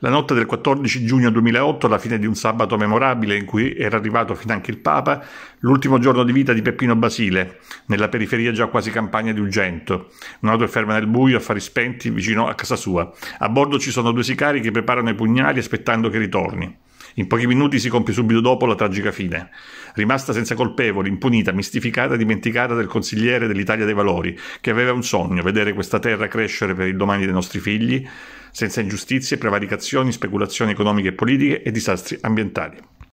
La notte del 14 giugno 2008, alla fine di un sabato memorabile in cui era arrivato fin anche il Papa, l'ultimo giorno di vita di Peppino Basile, nella periferia già quasi campagna di Ugento. Un'auto è ferma nel buio, affari spenti, vicino a casa sua. A bordo ci sono due sicari che preparano i pugnali aspettando che ritorni. In pochi minuti si compie subito dopo la tragica fine. Rimasta senza colpevoli, impunita, mistificata e dimenticata del consigliere dell'Italia dei Valori, che aveva un sogno, vedere questa terra crescere per il domani dei nostri figli, senza ingiustizie, prevaricazioni, speculazioni economiche e politiche e disastri ambientali.